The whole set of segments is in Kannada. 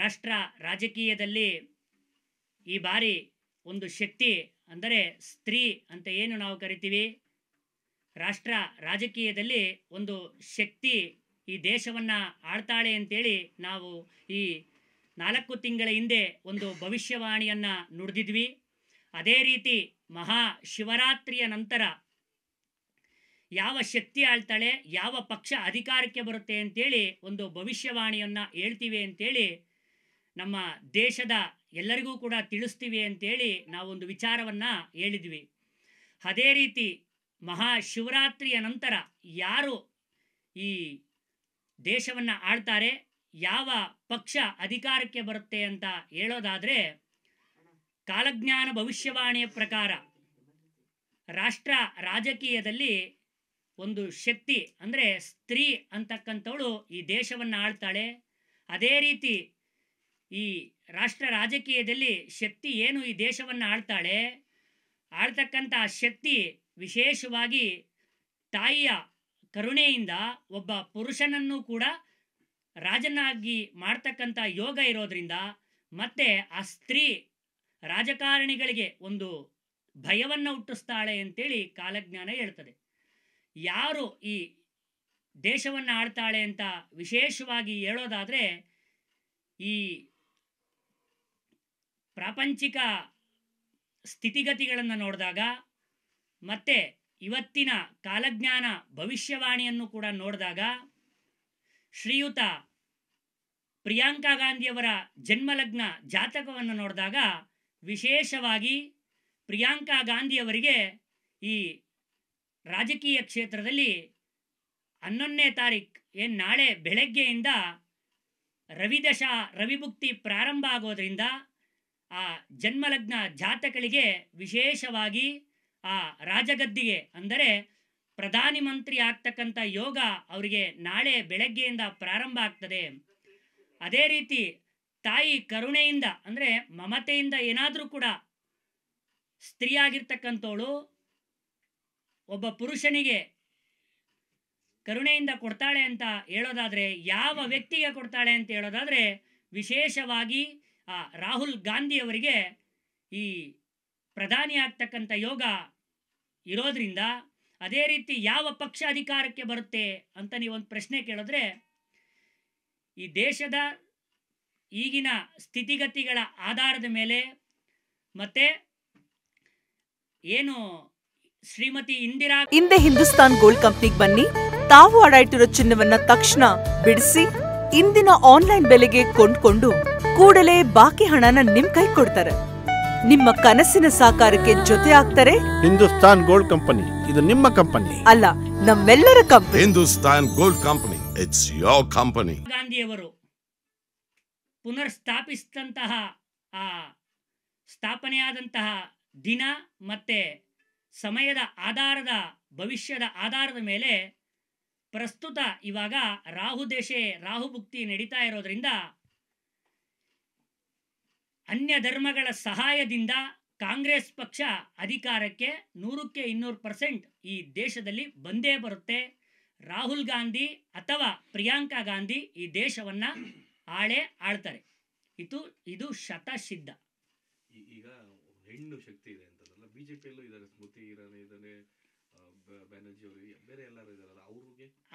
ರಾಷ್ಟ್ರ ರಾಜಕೀಯದಲ್ಲಿ ಈ ಬಾರಿ ಒಂದು ಶಕ್ತಿ ಅಂದರೆ ಸ್ತ್ರೀ ಅಂತ ಏನು ನಾವು ಕರಿತೀವಿ ರಾಷ್ಟ್ರ ರಾಜಕೀಯದಲ್ಲಿ ಒಂದು ಶಕ್ತಿ ಈ ದೇಶವನ್ನ ಆಳ್ತಾಳೆ ಅಂತೇಳಿ ನಾವು ಈ ನಾಲ್ಕು ತಿಂಗಳ ಹಿಂದೆ ಒಂದು ಭವಿಷ್ಯವಾಣಿಯನ್ನು ನುಡಿದಿದ್ವಿ ಅದೇ ರೀತಿ ಮಹಾ ಶಿವರಾತ್ರಿಯ ನಂತರ ಯಾವ ಶಕ್ತಿ ಆಳ್ತಾಳೆ ಯಾವ ಪಕ್ಷ ಅಧಿಕಾರಕ್ಕೆ ಬರುತ್ತೆ ಅಂತೇಳಿ ಒಂದು ಭವಿಷ್ಯವಾಣಿಯನ್ನು ಹೇಳ್ತೀವಿ ಅಂತೇಳಿ ನಮ್ಮ ದೇಶದ ಎಲ್ಲರಿಗೂ ಕೂಡ ತಿಳಿಸ್ತೀವಿ ಅಂತೇಳಿ ನಾವೊಂದು ವಿಚಾರವನ್ನು ಹೇಳಿದ್ವಿ ಅದೇ ರೀತಿ ಮಹಾಶಿವರಾತ್ರಿಯ ನಂತರ ಯಾರು ಈ ದೇಶವನ್ನು ಆಳ್ತಾರೆ ಯಾವ ಪಕ್ಷ ಅಧಿಕಾರಕ್ಕೆ ಬರುತ್ತೆ ಅಂತ ಹೇಳೋದಾದರೆ ಕಾಲಜ್ಞಾನ ಭವಿಷ್ಯವಾಣಿಯ ಪ್ರಕಾರ ರಾಷ್ಟ್ರ ರಾಜಕೀಯದಲ್ಲಿ ಒಂದು ಶಕ್ತಿ ಅಂದರೆ ಸ್ತ್ರೀ ಅಂತಕ್ಕಂಥವಳು ಈ ದೇಶವನ್ನು ಆಳ್ತಾಳೆ ಅದೇ ರೀತಿ ಈ ರಾಷ್ಟ್ರ ರಾಜಕೀಯದಲ್ಲಿ ಶಕ್ತಿ ಏನು ಈ ದೇಶವನ್ನು ಆಳ್ತಾಳೆ ಆಳ್ತಕ್ಕಂಥ ಶಕ್ತಿ ವಿಶೇಷವಾಗಿ ತಾಯಿಯ ಕರುಣೆಯಿಂದ ಒಬ್ಬ ಪುರುಷನನ್ನು ಕೂಡ ರಾಜನಾಗಿ ಮಾಡ್ತಕ್ಕಂಥ ಯೋಗ ಇರೋದರಿಂದ ಮತ್ತೆ ಆ ಸ್ತ್ರೀ ರಾಜಕಾರಣಿಗಳಿಗೆ ಒಂದು ಭಯವನ್ನು ಹುಟ್ಟಿಸ್ತಾಳೆ ಅಂತೇಳಿ ಕಾಲಜ್ಞಾನ ಹೇಳ್ತದೆ ಯಾರು ಈ ದೇಶವನ್ನು ಆಳ್ತಾಳೆ ಅಂತ ವಿಶೇಷವಾಗಿ ಹೇಳೋದಾದರೆ ಈ ಪ್ರಾಪಂಚಿಕ ಸ್ಥಿತಿಗತಿಗಳನ್ನು ನೋಡಿದಾಗ ಮತ್ತು ಇವತ್ತಿನ ಕಾಲಜ್ಞಾನ ಭವಿಷ್ಯವಾಣಿಯನ್ನು ಕೂಡ ನೋಡಿದಾಗ ಶ್ರೀಯುತ ಪ್ರಿಯಾಂಕಾ ಗಾಂಧಿಯವರ ಜನ್ಮಲಗ್ನ ಜಾತಕವನ್ನು ನೋಡಿದಾಗ ವಿಶೇಷವಾಗಿ ಪ್ರಿಯಾಂಕಾ ಗಾಂಧಿಯವರಿಗೆ ಈ ರಾಜಕೀಯ ಕ್ಷೇತ್ರದಲ್ಲಿ ಹನ್ನೊಂದನೇ ತಾರೀಕು ಏನು ನಾಳೆ ಬೆಳಗ್ಗೆಯಿಂದ ರವಿದಶಾ ರವಿಭುಕ್ತಿ ಪ್ರಾರಂಭ ಆಗೋದ್ರಿಂದ ಜನ್ಮಲಗ್ನ ಜಾತಕಗಳಿಗೆ ವಿಶೇಷವಾಗಿ ಆ ರಾಜಗದ್ದಿಗೆ ಅಂದರೆ ಪ್ರಧಾನಿ ಮಂತ್ರಿ ಆಗ್ತಕ್ಕಂಥ ಯೋಗ ಅವರಿಗೆ ನಾಳೆ ಬೆಳಗ್ಗೆಯಿಂದ ಪ್ರಾರಂಭ ಆಗ್ತದೆ ಅದೇ ರೀತಿ ತಾಯಿ ಕರುಣೆಯಿಂದ ಅಂದರೆ ಮಮತೆಯಿಂದ ಏನಾದರೂ ಕೂಡ ಸ್ತ್ರೀಯಾಗಿರ್ತಕ್ಕಂಥವಳು ಒಬ್ಬ ಪುರುಷನಿಗೆ ಕರುಣೆಯಿಂದ ಕೊಡ್ತಾಳೆ ಅಂತ ಹೇಳೋದಾದರೆ ಯಾವ ವ್ಯಕ್ತಿಗೆ ಕೊಡ್ತಾಳೆ ಅಂತ ಹೇಳೋದಾದರೆ ವಿಶೇಷವಾಗಿ ಆ ರಾಹುಲ್ ಗಾಂಧಿಯವರಿಗೆ ಈ ಪ್ರಧಾನಿ ಆಗ್ತಕ್ಕಂಥ ಯೋಗ ಇರೋದ್ರಿಂದ ಅದೇ ರೀತಿ ಯಾವ ಪಕ್ಷ ಅಧಿಕಾರಕ್ಕೆ ಬರುತ್ತೆ ಅಂತ ನೀವೊಂದು ಪ್ರಶ್ನೆ ಕೇಳಿದ್ರೆ ಈ ದೇಶದ ಈಗಿನ ಸ್ಥಿತಿಗತಿಗಳ ಆಧಾರದ ಮೇಲೆ ಮತ್ತೆ ಏನು ಶ್ರೀಮತಿ ಇಂದಿರಾ ಹಿಂದೆ ಹಿಂದೂಸ್ತಾನ್ ಗೋಲ್ಡ್ ಕಂಪ್ನಿಗೆ ಬನ್ನಿ ತಾವು ಇಟ್ಟಿರೋ ಚಿನ್ನವನ್ನ ತಕ್ಷಣ ಬಿಡಿಸಿ ಇಂದಿನ ಆನ್ಲೈನ್ ಬೆಲೆಗೆ ಕೊಂಡ್ಕೊಂಡು ಕೂಡಲೇ ಬಾಕಿ ಹಣನ ನಿಮ್ ಕೈ ಕೊಡ್ತಾರೆ ನಿಮ್ಮ ಕನಸಿನ ಸಾಕಾರಕ್ಕೆ ಜೊತೆ ಆಗ್ತಾರೆ ಹಿಂದೂಸ್ತಾನ್ ಗೋಲ್ಡ್ ಕಂಪನಿ ಇದು ನಿಮ್ಮ ಕಂಪನಿ ಅಲ್ಲ ನಮ್ಮೆಲ್ಲರ company Hindustan gold company it's your company ಗಾಂಧಿಯವರು ಪುನರ್ ಸ್ಥಾಪಿಸಿದಂತಹ ಆ ಸ್ಥಾಪನೆಯಾದಂತಹ ದಿನ ಮತ್ತೆ ಸಮಯದ ಆಧಾರದ ಭವಿಷ್ಯದ ಆಧಾರದ ಮೇಲೆ ಪ್ರಸ್ತುತ ಇವಾಗ ರಾಹು ದೇಶೆ ಭುಕ್ತಿ ನಡೀತಾ ಇರೋದ್ರಿಂದ ಅನ್ಯ ಧರ್ಮಗಳ ಸಹಾಯದಿಂದ ಕಾಂಗ್ರೆಸ್ ಪಕ್ಷ ಅಧಿಕಾರಕ್ಕೆ ನೂರಕ್ಕೆ ಇನ್ನೂರು ಪರ್ಸೆಂಟ್ ಈ ದೇಶದಲ್ಲಿ ಬಂದೇ ಬರುತ್ತೆ ರಾಹುಲ್ ಗಾಂಧಿ ಅಥವಾ ಪ್ರಿಯಾಂಕಾ ಗಾಂಧಿ ಈ ದೇಶವನ್ನು ಆಳೆ ಆಳ್ತಾರೆ ಇದು ಇದು ಶತಸಿದ್ಧ ಈಗ ಹೆಣ್ಣು ಶಕ್ತಿ ಇದೆ ಅಂತಲ್ಲ ಬಿಜೆಪಿಯಲ್ಲೂ ಇದ್ದಾರೆ ಸ್ಮೃತಿ ಇರಾನಿ ಇದ್ದಾರೆ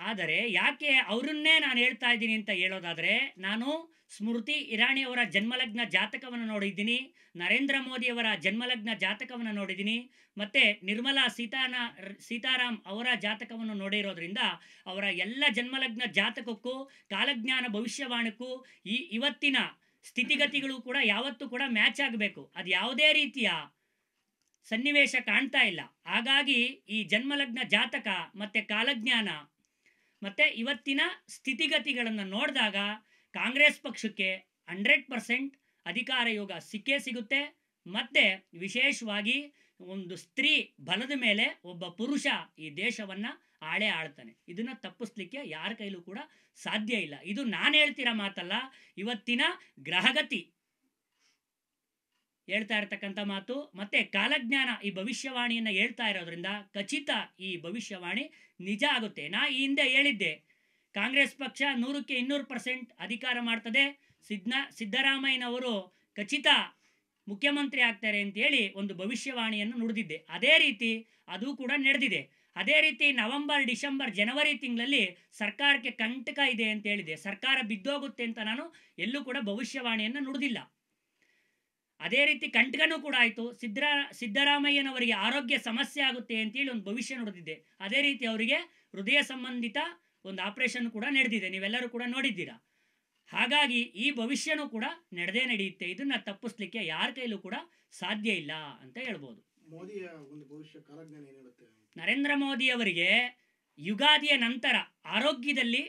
ಆದರೆ ಯಾಕೆ ಅವರನ್ನೇ ನಾನು ಹೇಳ್ತಾ ಇದ್ದೀನಿ ಅಂತ ಹೇಳೋದಾದ್ರೆ ನಾನು ಸ್ಮೃತಿ ಇರಾಣಿ ಅವರ ಜನ್ಮಲಗ್ನ ಜಾತಕವನ್ನು ನೋಡಿದ್ದೀನಿ ನರೇಂದ್ರ ಮೋದಿಯವರ ಜನ್ಮಲಗ್ನ ಜಾತಕವನ್ನು ನೋಡಿದ್ದೀನಿ ಮತ್ತೆ ನಿರ್ಮಲಾ ಸೀತಾನ ಸೀತಾರಾಮ್ ಅವರ ಜಾತಕವನ್ನು ನೋಡಿರೋದ್ರಿಂದ ಅವರ ಎಲ್ಲ ಜನ್ಮಲಗ್ನ ಜಾತಕಕ್ಕೂ ಕಾಲಜ್ಞಾನ ಭವಿಷ್ಯವಾಣಕ್ಕೂ ಈ ಇವತ್ತಿನ ಸ್ಥಿತಿಗತಿಗಳು ಕೂಡ ಯಾವತ್ತೂ ಕೂಡ ಮ್ಯಾಚ್ ಆಗಬೇಕು ಅದು ಯಾವುದೇ ರೀತಿಯ ಸನ್ನಿವೇಶ ಕಾಣ್ತಾ ಇಲ್ಲ ಹಾಗಾಗಿ ಈ ಜನ್ಮಲಗ್ನ ಜಾತಕ ಮತ್ತೆ ಕಾಲಜ್ಞಾನ ಮತ್ತೆ ಇವತ್ತಿನ ಸ್ಥಿತಿಗತಿಗಳನ್ನು ನೋಡಿದಾಗ ಕಾಂಗ್ರೆಸ್ ಪಕ್ಷಕ್ಕೆ ಹಂಡ್ರೆಡ್ ಪರ್ಸೆಂಟ್ ಅಧಿಕಾರ ಯೋಗ ಸಿಕ್ಕೇ ಸಿಗುತ್ತೆ ಮತ್ತೆ ವಿಶೇಷವಾಗಿ ಒಂದು ಸ್ತ್ರೀ ಬಲದ ಮೇಲೆ ಒಬ್ಬ ಪುರುಷ ಈ ದೇಶವನ್ನ ಆಳೆ ಆಳ್ತಾನೆ ಇದನ್ನ ತಪ್ಪಿಸ್ಲಿಕ್ಕೆ ಯಾರ ಕೈಲೂ ಕೂಡ ಸಾಧ್ಯ ಇಲ್ಲ ಇದು ನಾನು ಹೇಳ್ತಿರೋ ಮಾತಲ್ಲ ಇವತ್ತಿನ ಗ್ರಹಗತಿ ಹೇಳ್ತಾ ಇರತಕ್ಕಂಥ ಮಾತು ಮತ್ತೆ ಕಾಲಜ್ಞಾನ ಈ ಭವಿಷ್ಯವಾಣಿಯನ್ನು ಹೇಳ್ತಾ ಇರೋದ್ರಿಂದ ಖಚಿತ ಈ ಭವಿಷ್ಯವಾಣಿ ನಿಜ ಆಗುತ್ತೆ ನಾ ಈ ಹಿಂದೆ ಹೇಳಿದ್ದೆ ಕಾಂಗ್ರೆಸ್ ಪಕ್ಷ ನೂರಕ್ಕೆ ಇನ್ನೂರು ಪರ್ಸೆಂಟ್ ಅಧಿಕಾರ ಮಾಡ್ತದೆ ಸಿದ್ನ ಸಿದ್ದರಾಮಯ್ಯನವರು ಖಚಿತ ಮುಖ್ಯಮಂತ್ರಿ ಆಗ್ತಾರೆ ಅಂತೇಳಿ ಒಂದು ಭವಿಷ್ಯವಾಣಿಯನ್ನು ನುಡಿದಿದ್ದೆ ಅದೇ ರೀತಿ ಅದು ಕೂಡ ನಡೆದಿದೆ ಅದೇ ರೀತಿ ನವೆಂಬರ್ ಡಿಸೆಂಬರ್ ಜನವರಿ ತಿಂಗಳಲ್ಲಿ ಸರ್ಕಾರಕ್ಕೆ ಕಂಟಕ ಇದೆ ಅಂತ ಹೇಳಿದೆ ಸರ್ಕಾರ ಬಿದ್ದೋಗುತ್ತೆ ಅಂತ ನಾನು ಎಲ್ಲೂ ಕೂಡ ಭವಿಷ್ಯವಾಣಿಯನ್ನು ನುಡಿದಿಲ್ಲ ಅದೇ ರೀತಿ ಕಂಠಗನೂ ಕೂಡ ಆಯಿತು ಸಿದ್ದರಾ ಸಿದ್ದರಾಮಯ್ಯನವರಿಗೆ ಆರೋಗ್ಯ ಸಮಸ್ಯೆ ಆಗುತ್ತೆ ಅಂತೇಳಿ ಒಂದು ಭವಿಷ್ಯ ನೋಡಿದಿದೆ ಅದೇ ರೀತಿ ಅವರಿಗೆ ಹೃದಯ ಸಂಬಂಧಿತ ಒಂದು ಆಪರೇಷನ್ ಕೂಡ ನಡೆದಿದೆ ನೀವೆಲ್ಲರೂ ಕೂಡ ನೋಡಿದ್ದೀರಾ ಹಾಗಾಗಿ ಈ ಭವಿಷ್ಯನೂ ಕೂಡ ನಡೆದೇ ನಡೆಯುತ್ತೆ ಇದನ್ನ ತಪ್ಪಿಸ್ಲಿಕ್ಕೆ ಯಾರ ಕೈಲೂ ಕೂಡ ಸಾಧ್ಯ ಇಲ್ಲ ಅಂತ ಹೇಳ್ಬೋದು ನರೇಂದ್ರ ಮೋದಿ ಅವರಿಗೆ ಯುಗಾದಿಯ ನಂತರ ಆರೋಗ್ಯದಲ್ಲಿ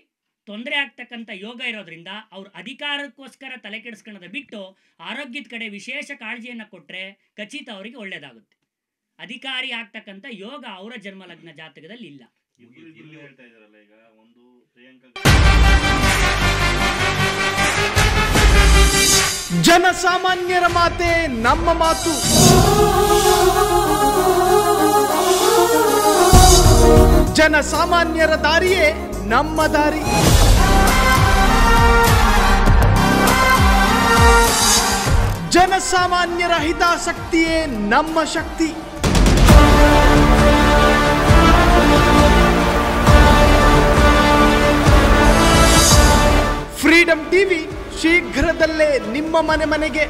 ತೊಂದರೆ ಆಗ್ತಕ್ಕಂಥ ಯೋಗ ಇರೋದ್ರಿಂದ ಅವ್ರ ಅಧಿಕಾರಕ್ಕೋಸ್ಕರ ತಲೆ ಕೆಡಿಸ್ಕೊಳ್ಳೋದ ಬಿಟ್ಟು ಆರೋಗ್ಯದ ಕಡೆ ವಿಶೇಷ ಕಾಳಜಿಯನ್ನು ಕೊಟ್ಟರೆ ಖಚಿತ ಅವರಿಗೆ ಒಳ್ಳೇದಾಗುತ್ತೆ ಅಧಿಕಾರಿ ಆಗ್ತಕ್ಕಂಥ ಯೋಗ ಅವರ ಜನ್ಮಲಗ್ನ ಜಾತಕದಲ್ಲಿ ಇಲ್ಲ ಜನಸಾಮಾನ್ಯರ ಮಾತೆ ನಮ್ಮ ಮಾತು ಜನಸಾಮಾನ್ಯರ ದಾರಿಯೇ ನಮ್ಮ ದಾರಿ ಜನಸಾಮಾನ್ಯರ ಹಿತಾಸಕ್ತಿಯೇ ನಮ್ಮ ಶಕ್ತಿ ಫ್ರೀಡಂ ಟಿವಿ ಶೀಘ್ರದಲ್ಲೇ ನಿಮ್ಮ ಮನೆ ಮನೆಗೆ